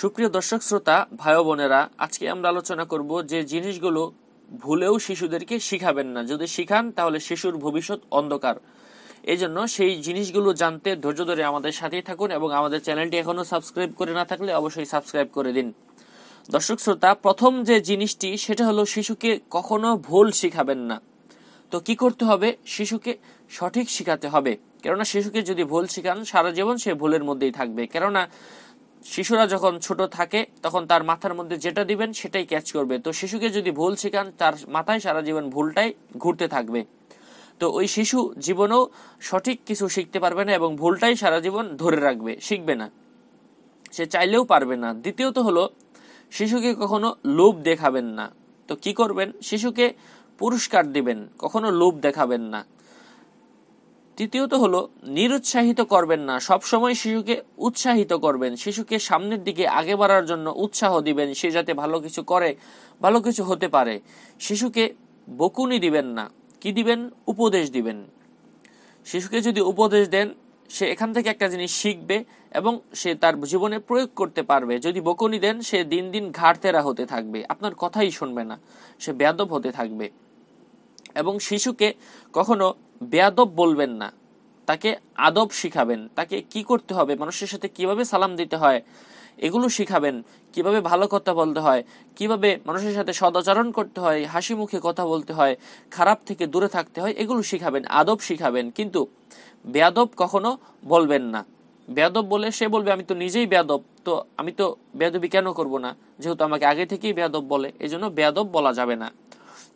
সুপ্রিয় দর্শক শ্রোতা ভাই বোনেরা আজকে আমরা আলোচনা করব যে জিনিসগুলো ভুলেও শিশুদেরকে শিখাবেন না যদি শিখান তাহলে শিশুর ভবিষ্যৎ অন্ধকার এই জন্য সেই জিনিসগুলো জানতে ধৈর্য ধরে আমাদের সাথেই থাকুন এবং আমাদের চ্যানেলটি এখনও সাবস্ক্রাইব করে না থাকলে অবশ্যই সাবস্ক্রাইব করে দিন দর্শক শ্রোতা প্রথম যে জিনিসটি সেটা হলো শিশুকে কখনো ভুল শিখাবেন না তো কি করতে হবে শিশুকে সঠিক শিখাতে হবে কেননা শিশুকে যদি ভুল শিখান সারা জীবন সে ভুলের মধ্যেই থাকবে কেননা শিশুরা যখন ছোট থাকে তখন তার মাথার মধ্যে যেটা দিবেন সেটাই ক্যাচ করবে তো শিশুকে যদি ভুল শেখান তার মাথায় সারা জীবন ভুলটাই ঘুরতে থাকবে তো ওই শিশু জীবনেও সঠিক কিছু শিখতে পারবে না এবং ভুলটাই সারা জীবন ধরে রাখবে শিখবে না সে চাইলেও পারবে না দ্বিতীয়ত হলো শিশুকে কখনো লোভ দেখাবেন না তো কি করবেন শিশুকে পুরস্কার দিবেন কখনো লোভ দেখাবেন না তৃতীয়ত হলো নিরুৎসাহিত করবেন না সবসময় শিশুকে উৎসাহিত করবেন শিশুকে সামনের দিকে আগে বাড়ার জন্য উৎসাহ দিবেন সে যাতে ভালো কিছু করে ভালো কিছু হতে পারে শিশুকে বকুনি দিবেন না কি দিবেন উপদেশ দিবেন শিশুকে যদি উপদেশ দেন সে এখান থেকে একটা জিনিস শিখবে এবং সে তার জীবনে প্রয়োগ করতে পারবে যদি বকুনি দেন সে দিন দিন ঘাড়তেরা হতে থাকবে আপনার কথাই শুনবে না সে ব্যাদব হতে থাকবে এবং শিশুকে কখনো বেয়াদব বলবেন না তাকে আদব শিখাবেন তাকে কি করতে হবে মানুষের সাথে কিভাবে সালাম দিতে হয় এগুলো শিখাবেন কিভাবে ভালো কথা বলতে হয় কিভাবে মানুষের সাথে সদাচরণ করতে হয় হাসি মুখে কথা বলতে হয় খারাপ থেকে দূরে থাকতে হয় এগুলো শিখাবেন আদব শিখাবেন কিন্তু বেয়াদব কখনো বলবেন না বেয়াদব বলে সে বলবে আমি তো নিজেই বেয়াদব তো আমি তো বেয়াদবি কেন করব না যেহেতু আমাকে আগে থেকেই বেয়াদব বলে এজন্য বেয়াদব বলা যাবে না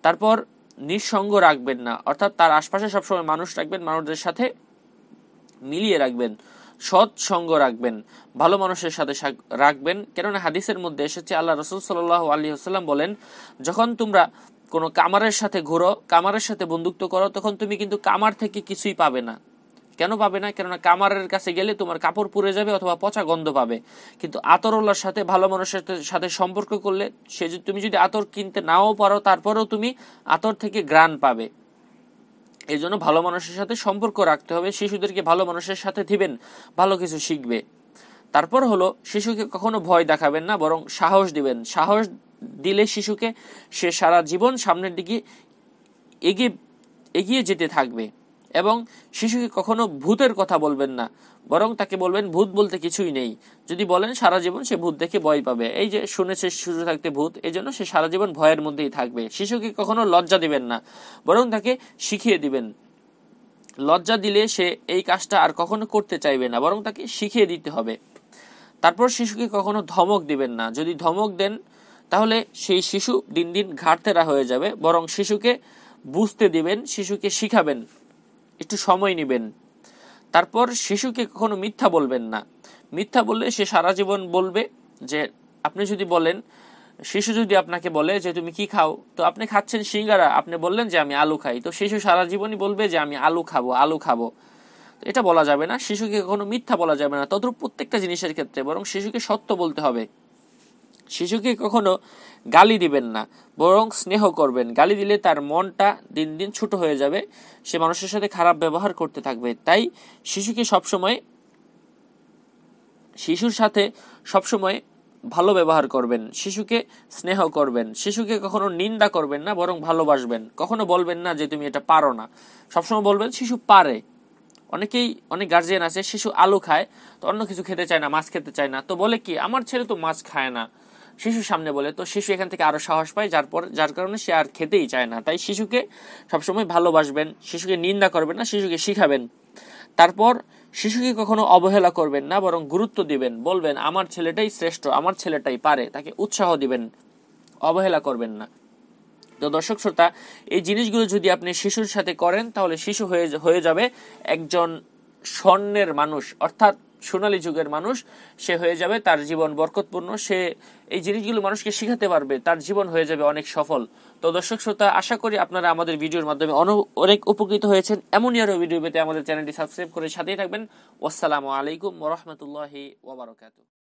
তারপর নিঃসঙ্গ রাখবেন না অর্থাৎ তার আশপাশে সবসময় মানুষ রাখবেন মানুষদের সাথে মিলিয়ে রাখবেন সৎ সঙ্গ রাখবেন ভালো মানুষের সাথে রাখবেন কেননা হাদিসের মধ্যে এসেছে আল্লাহ রসুল সাল আলী আসাল্লাম বলেন যখন তোমরা কোনো কামারের সাথে ঘুরো কামারের সাথে বন্ধুত্ব করো তখন তুমি কিন্তু কামার থেকে কিছুই পাবে না কেন পাবে না কেননা কামারের কাছে গেলে তোমার কাপড় পুড়ে যাবে অথবা পচা গন্ধ পাবে কিন্তু আতরওয়ালার সাথে ভালো মানুষের সাথে সম্পর্ক করলে সে তুমি যদি আতর কিনতে নাও পারো তারপরেও তুমি আতর থেকে গ্রান পাবে এই জন্য ভালো মানুষের সাথে সম্পর্ক রাখতে হবে শিশুদেরকে ভালো মানুষের সাথে দিবেন ভালো কিছু শিখবে তারপর হলো শিশুকে কখনো ভয় দেখাবেন না বরং সাহস দিবেন সাহস দিলে শিশুকে সে সারা জীবন সামনের দিকে এগিয়ে এগিয়ে যেতে থাকবে এবং শিশুকে কখনো ভূতের কথা বলবেন না বরং তাকে বলবেন ভূত বলতে কিছুই নেই যদি বলেন সারা জীবন সে ভূত দেখে ভয় পাবে এই যে শুনেছে শিশু থাকতে ভূত এই জন্য সে সারা জীবন ভয়ের মধ্যেই থাকবে শিশুকে কখনো লজ্জা দিবেন না বরং তাকে শিখিয়ে দিবেন লজ্জা দিলে সে এই কাজটা আর কখনো করতে চাইবে না বরং তাকে শিখিয়ে দিতে হবে তারপর শিশুকে কখনো ধমক দিবেন না যদি ধমক দেন তাহলে সেই শিশু দিন দিন ঘাটতেরা হয়ে যাবে বরং শিশুকে বুঝতে দিবেন শিশুকে শিখাবেন একটু সময় নেবেন তারপর শিশুকে কখনো মিথ্যা বলবেন না মিথ্যা বললে সে সারা জীবন বলবে যে আপনি যদি বলেন শিশু যদি আপনাকে বলে যে তুমি কি খাও তো আপনি খাচ্ছেন সিঙ্গারা আপনি বললেন যে আমি আলু খাই তো শিশু সারা জীবনই বলবে যে আমি আলু খাবো আলু খাবো এটা বলা যাবে না শিশুকে কখনো মিথ্যা বলা যাবে না তদ্রুপ প্রত্যেকটা জিনিসের ক্ষেত্রে বরং শিশুকে সত্য বলতে হবে শিশুকে কখনো গালি দিবেন না বরং স্নেহ করবেন গালি দিলে তার মনটা দিন দিন ছোট হয়ে যাবে সে মানুষের সাথে খারাপ ব্যবহার করতে থাকবে তাই শিশুকে সবসময় শিশুর সাথে সবসময় ভালো ব্যবহার করবেন শিশুকে স্নেহ করবেন শিশুকে কখনো নিন্দা করবেন না বরং ভালোবাসবেন কখনো বলবেন না যে তুমি এটা পারো না সবসময় বলবেন শিশু পারে অনেকেই অনেক গার্জিয়ান আছে শিশু আলু খায় তো অন্য কিছু খেতে চায় না মাছ খেতে চায় না তো বলে কি আমার ছেলে তো মাছ খায় না শিশু সামনে বলে তো শিশু এখান থেকে আরও সাহস পায় যার পর যার কারণে সে আর খেতেই চায় না তাই শিশুকে সবসময় ভালোবাসবেন শিশুকে নিন্দা করবেন না শিশুকে শিখাবেন তারপর শিশুকে কখনো অবহেলা করবেন না বরং গুরুত্ব দিবেন বলবেন আমার ছেলেটাই শ্রেষ্ঠ আমার ছেলেটাই পারে তাকে উৎসাহ দিবেন অবহেলা করবেন না তো দর্শক শ্রোতা এই জিনিসগুলো যদি আপনি শিশুর সাথে করেন তাহলে শিশু হয়ে হয়ে যাবে একজন স্বর্ণের মানুষ অর্থাৎ সোনালী যুগের মানুষ সে হয়ে যাবে তার জীবন বরকতপূর্ণ সে এই জিনিসগুলো মানুষকে শিখাতে পারবে তার জীবন হয়ে যাবে অনেক সফল তো দর্শক শ্রোতা আশা করি আপনারা আমাদের ভিডিওর মাধ্যমে অনেক উপকৃত হয়েছেন এমনই আরও ভিডিও পেতে আমাদের চ্যানেলটি সাবস্ক্রাইব করে সাথেই থাকবেন আসসালামু আলাইকুম ওরহমতুল্লাহি ওবরাকাতু